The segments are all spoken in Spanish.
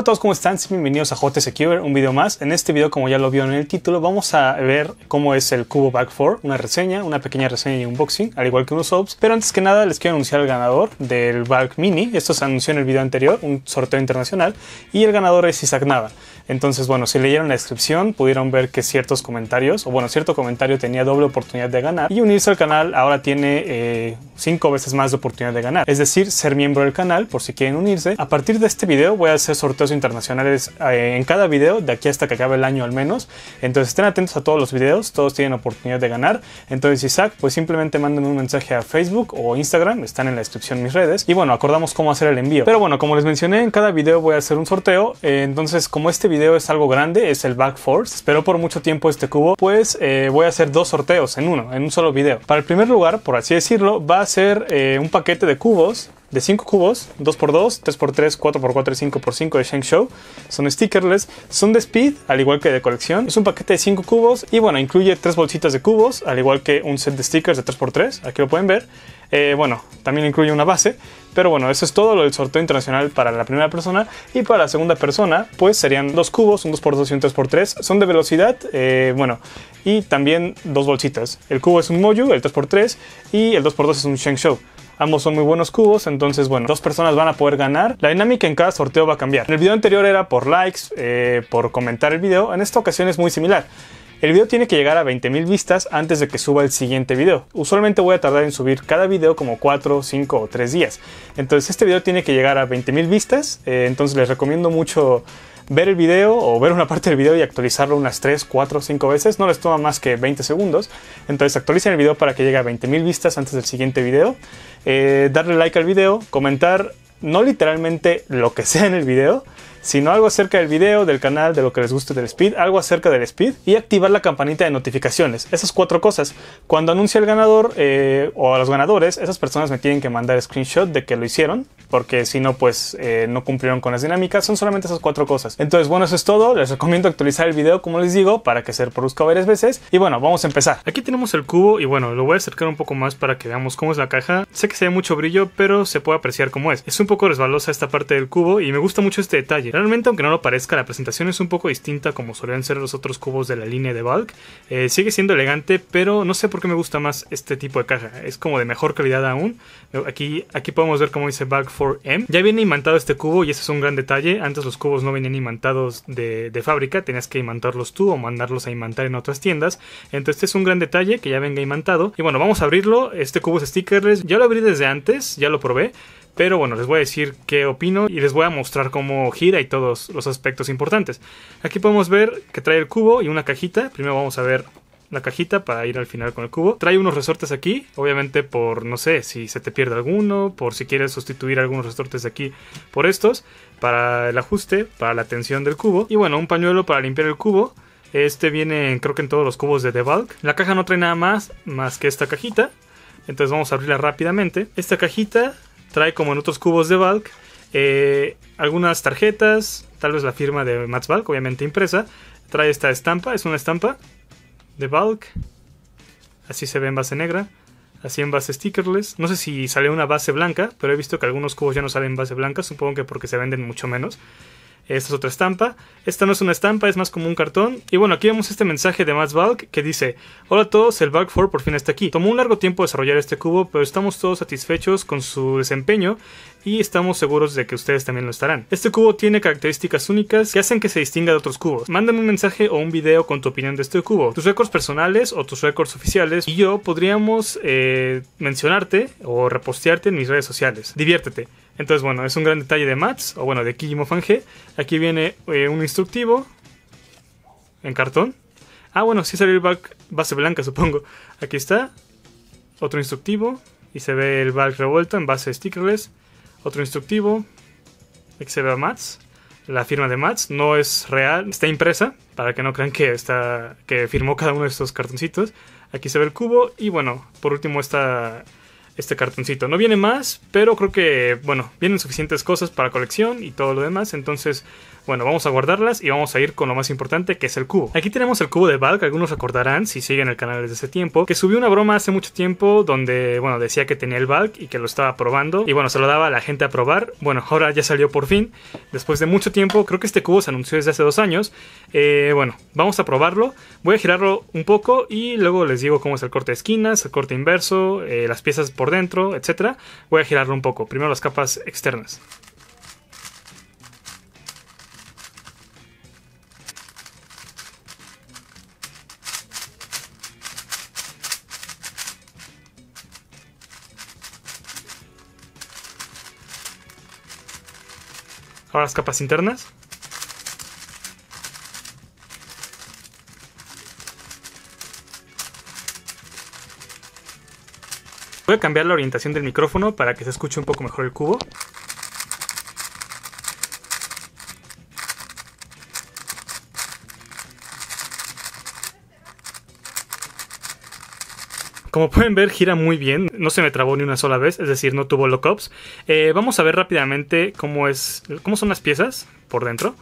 Hola a todos, ¿cómo están? Bienvenidos a JT Secure, un video más. En este video, como ya lo vieron en el título, vamos a ver cómo es el Cubo Back 4, una reseña, una pequeña reseña y unboxing, al igual que unos subs. Pero antes que nada, les quiero anunciar el ganador del Back Mini. Esto se anunció en el video anterior, un sorteo internacional, y el ganador es Isaac Nava. Entonces, bueno, si leyeron la descripción, pudieron ver que ciertos comentarios, o bueno, cierto comentario tenía doble oportunidad de ganar, y unirse al canal ahora tiene eh, cinco veces más de oportunidad de ganar. Es decir, ser miembro del canal, por si quieren unirse. A partir de este video, voy a hacer sorteo internacionales eh, en cada video, de aquí hasta que acabe el año al menos. Entonces estén atentos a todos los videos, todos tienen oportunidad de ganar. Entonces Isaac, pues simplemente manden un mensaje a Facebook o Instagram, están en la descripción mis redes. Y bueno, acordamos cómo hacer el envío. Pero bueno, como les mencioné, en cada video voy a hacer un sorteo. Eh, entonces, como este video es algo grande, es el Back Force, esperó por mucho tiempo este cubo, pues eh, voy a hacer dos sorteos en uno, en un solo video. Para el primer lugar, por así decirlo, va a ser un paquete de cubos de 5 cubos, 2x2, 3x3, 4x4 y 5x5 de Shengshou. Son stickerless, son de speed, al igual que de colección. Es un paquete de 5 cubos y bueno, incluye 3 bolsitas de cubos, al igual que un set de stickers de 3x3, aquí lo pueden ver. Eh, bueno, también incluye una base, pero bueno, eso es todo lo del sorteo internacional para la primera persona. Y para la segunda persona, pues serían dos cubos, un 2x2 y un 3x3. Son de velocidad, eh, bueno, y también dos bolsitas. El cubo es un Moyu, el 3x3, y el 2x2 es un Shengshou. Ambos son muy buenos cubos, entonces bueno, dos personas van a poder ganar. La dinámica en cada sorteo va a cambiar. En el video anterior era por likes, eh, por comentar el video. En esta ocasión es muy similar. El video tiene que llegar a 20.000 vistas antes de que suba el siguiente video. Usualmente voy a tardar en subir cada video como 4, 5 o 3 días. Entonces este video tiene que llegar a 20.000 vistas. Eh, entonces les recomiendo mucho ver el video o ver una parte del video y actualizarlo unas 3, 4, 5 veces. No les toma más que 20 segundos. Entonces actualicen el video para que llegue a 20.000 vistas antes del siguiente video. Eh, darle like al video, comentar no literalmente lo que sea en el video, si no, algo acerca del video, del canal, de lo que les guste del speed, algo acerca del speed y activar la campanita de notificaciones. Esas cuatro cosas. Cuando anuncie el ganador eh, o a los ganadores, esas personas me tienen que mandar screenshot de que lo hicieron, porque si no, pues eh, no cumplieron con las dinámicas. Son solamente esas cuatro cosas. Entonces, bueno, eso es todo. Les recomiendo actualizar el video, como les digo, para que se reproduzca varias veces. Y bueno, vamos a empezar. Aquí tenemos el cubo y bueno, lo voy a acercar un poco más para que veamos cómo es la caja. Sé que se ve mucho brillo, pero se puede apreciar cómo es. Es un poco resbalosa esta parte del cubo y me gusta mucho este detalle realmente, aunque no lo parezca, la presentación es un poco distinta como solían ser los otros cubos de la línea de Bulk. Eh, sigue siendo elegante, pero no sé por qué me gusta más este tipo de caja. Es como de mejor calidad aún. Aquí, aquí podemos ver cómo dice Bulk 4M. Ya viene imantado este cubo y ese es un gran detalle. Antes los cubos no venían imantados de, de fábrica, tenías que imantarlos tú o mandarlos a imantar en otras tiendas. Entonces este es un gran detalle que ya venga imantado. Y bueno, vamos a abrirlo. Este cubo es stickerless. Ya lo abrí desde antes, ya lo probé. Pero bueno, les voy a decir qué opino y les voy a mostrar cómo gira y todos los aspectos importantes. Aquí podemos ver que trae el cubo y una cajita. Primero vamos a ver la cajita para ir al final con el cubo. Trae unos resortes aquí, obviamente por, no sé, si se te pierde alguno, por si quieres sustituir algunos resortes de aquí por estos, para el ajuste, para la tensión del cubo. Y bueno, un pañuelo para limpiar el cubo. Este viene creo que en todos los cubos de The Bulk. La caja no trae nada más, más que esta cajita. Entonces vamos a abrirla rápidamente. Esta cajita Trae como en otros cubos de Valk eh, algunas tarjetas, tal vez la firma de Mats Valk, obviamente impresa. Trae esta estampa, es una estampa de Valk. Así se ve en base negra. Así en base stickerless. No sé si sale una base blanca, pero he visto que algunos cubos ya no salen en base blanca, supongo que porque se venden mucho menos. Esta es otra estampa. Esta no es una estampa, es más como un cartón. Y bueno, aquí vemos este mensaje de Max Valk que dice: Hola a todos, el Valk 4 por fin está aquí. Tomó un largo tiempo desarrollar este cubo, pero estamos todos satisfechos con su desempeño y estamos seguros de que ustedes también lo estarán. Este cubo tiene características únicas que hacen que se distinga de otros cubos. Mándame un mensaje o un video con tu opinión de este cubo, tus récords personales o tus récords oficiales y yo podríamos eh, mencionarte o repostearte en mis redes sociales. Diviértete. Entonces, bueno, es un gran detalle de Mats, o bueno, de Kijimo Fange. Aquí viene eh, un instructivo en cartón. Ah, bueno, sí salió el back base blanca, supongo. Aquí está. Otro instructivo. Y se ve el back revuelto en base stickerless. Otro instructivo. Aquí se ve a Mats. La firma de Mats no es real, está impresa, para que no crean que, está, que firmó cada uno de estos cartoncitos. Aquí se ve el cubo y bueno, por último está este cartoncito. No viene más, pero creo que, bueno, vienen suficientes cosas para colección y todo lo demás. Entonces, bueno, vamos a guardarlas y vamos a ir con lo más importante, que es el cubo. Aquí tenemos el cubo de Valk, algunos recordarán, si siguen el canal desde ese tiempo, que subió una broma hace mucho tiempo donde, bueno, decía que tenía el Valk y que lo estaba probando. Y bueno, se lo daba a la gente a probar. Bueno, ahora ya salió por fin. Después de mucho tiempo, creo que este cubo se anunció desde hace dos años. Eh, bueno, vamos a probarlo. Voy a girarlo un poco y luego les digo cómo es el corte de esquinas, el corte inverso, eh, las piezas por dentro, etcétera, Voy a girarlo un poco. Primero las capas externas. Ahora las capas internas. Voy a cambiar la orientación del micrófono para que se escuche un poco mejor el cubo. Como pueden ver, gira muy bien, no se me trabó ni una sola vez, es decir, no tuvo lockups. ups eh, vamos a ver rápidamente cómo, es, cómo son las piezas por dentro.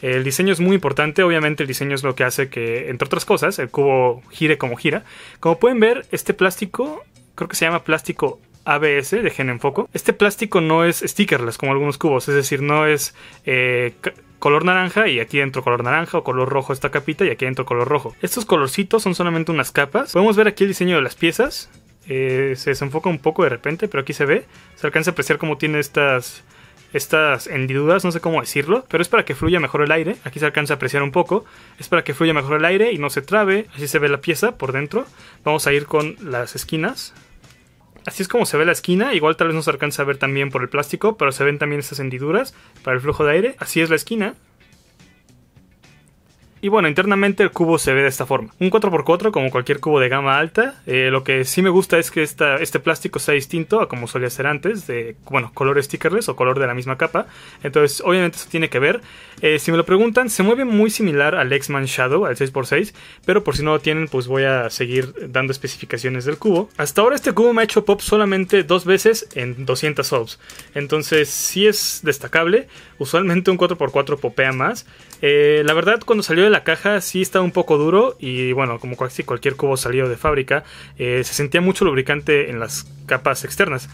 El diseño es muy importante, obviamente el diseño es lo que hace que, entre otras cosas, el cubo gire como gira. Como pueden ver, este plástico creo que se llama plástico ABS de foco Este plástico no es stickerless como algunos cubos, es decir, no es eh, color naranja y aquí dentro color naranja o color rojo esta capita y aquí dentro color rojo. Estos colorcitos son solamente unas capas. Podemos ver aquí el diseño de las piezas. Eh, se desenfoca un poco de repente, pero aquí se ve. Se alcanza a apreciar cómo tiene estas estas hendiduras, no sé cómo decirlo, pero es para que fluya mejor el aire. Aquí se alcanza a apreciar un poco. Es para que fluya mejor el aire y no se trabe. Así se ve la pieza por dentro. Vamos a ir con las esquinas. Así es como se ve la esquina, igual tal vez no se alcanza a ver también por el plástico, pero se ven también esas hendiduras para el flujo de aire. Así es la esquina, y bueno, internamente el cubo se ve de esta forma. Un 4x4 como cualquier cubo de gama alta. Eh, lo que sí me gusta es que este plástico sea distinto a como solía ser antes, de bueno, color stickerless o color de la misma capa. Entonces, obviamente eso tiene que ver. Eh, si me lo preguntan, se mueve muy similar al X-Man Shadow, al 6x6, pero por si no lo tienen, pues voy a seguir dando especificaciones del cubo. Hasta ahora este cubo me ha hecho pop solamente dos veces en 200 OBS Entonces, sí es destacable. Usualmente un 4x4 popea más. Eh, la verdad, cuando salió de la caja sí estaba un poco duro y bueno, como casi cualquier cubo salió de fábrica, eh, se sentía mucho lubricante en las capas externas.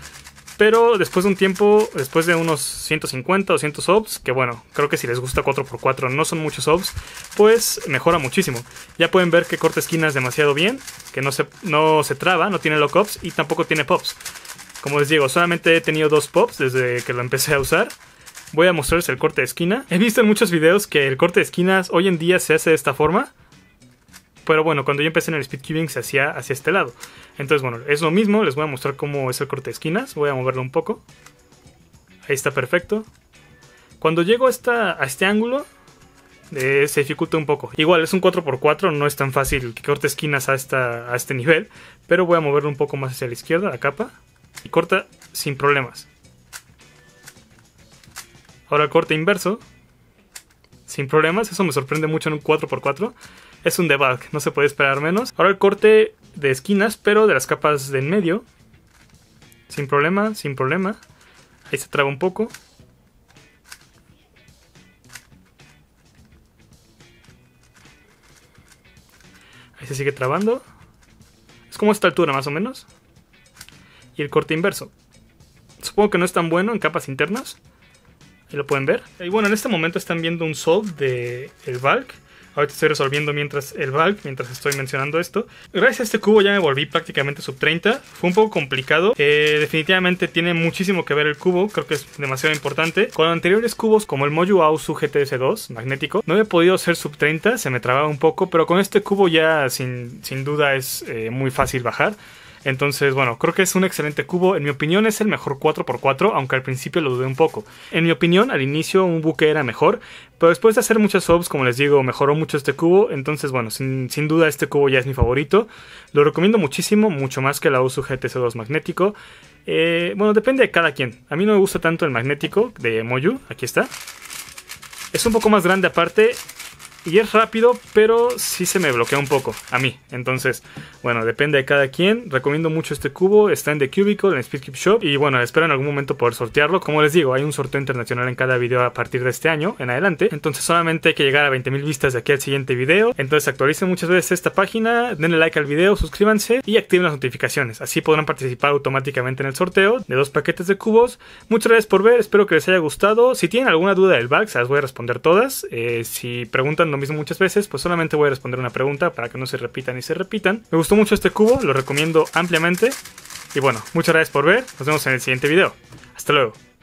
Pero después de un tiempo, después de unos 150 o 200 Ops que bueno, creo que si les gusta 4x4 no son muchos Ops pues mejora muchísimo. Ya pueden ver que corta esquinas demasiado bien, que no se, no se traba, no tiene lockups y tampoco tiene pops. Como les digo, solamente he tenido dos pops desde que lo empecé a usar voy a mostrarles el corte de esquina. He visto en muchos videos que el corte de esquinas hoy en día se hace de esta forma. Pero bueno, cuando yo empecé en el speedcubing se hacía hacia este lado. Entonces bueno, es lo mismo, les voy a mostrar cómo es el corte de esquinas. Voy a moverlo un poco. Ahí está perfecto. Cuando llego a, esta, a este ángulo, eh, se dificulta un poco. Igual es un 4x4, no es tan fácil que corte esquinas a, a este nivel, pero voy a moverlo un poco más hacia la izquierda, la capa, y corta sin problemas. Ahora corte inverso. Sin problemas, eso me sorprende mucho en un 4x4. Es un debug, no se puede esperar menos. Ahora el corte de esquinas, pero de las capas de en medio. Sin problema, sin problema. Ahí se traba un poco. Ahí se sigue trabando. Es como esta altura más o menos. Y el corte inverso. Supongo que no es tan bueno en capas internas. Y lo pueden ver. Y bueno, en este momento están viendo un solve de el Valk. Ahorita estoy resolviendo mientras el Valk, mientras estoy mencionando esto. Gracias a este cubo ya me volví prácticamente sub 30. Fue un poco complicado. Eh, definitivamente tiene muchísimo que ver el cubo. Creo que es demasiado importante. Con anteriores cubos como el Moyu Aosu GTS2 magnético, no he podido ser sub 30. Se me trababa un poco. Pero con este cubo ya sin, duda es eh, muy fácil bajar. Entonces, bueno, creo que es un excelente cubo. En mi opinión es el mejor 4x4, aunque al principio lo dudé un poco. En mi opinión, al inicio un buque era mejor, pero después de hacer muchas subs, como les digo, mejoró mucho este cubo. Entonces, bueno, sin, duda este cubo ya es mi favorito. Lo recomiendo muchísimo, mucho más que la Usu GTC2 magnético. Eh, bueno, depende de cada quien. A mí no me gusta tanto el magnético de Moyu. Aquí está. Es un poco más grande aparte y es rápido, pero si se me bloquea un poco a mí. Entonces, bueno, depende de cada quien. Recomiendo mucho este cubo, está en The Cubicle, en SpeedCubeShop Shop y bueno, espero en algún momento poder sortearlo. Como les digo, hay un sorteo internacional en cada video a partir de este año en adelante. Entonces, solamente hay que llegar a 20.000 vistas de aquí al siguiente video. Entonces, actualicen muchas veces esta página, denle like al video, suscríbanse y activen las notificaciones. Así podrán participar automáticamente en el sorteo de dos paquetes de cubos. Muchas gracias por ver, espero que les haya gustado. Si tienen alguna duda del bug, se las voy a responder todas. Eh, si preguntan lo mismo muchas veces, pues solamente voy a responder una pregunta para que no se repitan y se repitan. Me gustó mucho este cubo, lo recomiendo ampliamente. Y bueno, muchas gracias por ver, nos vemos en el siguiente video. Hasta luego.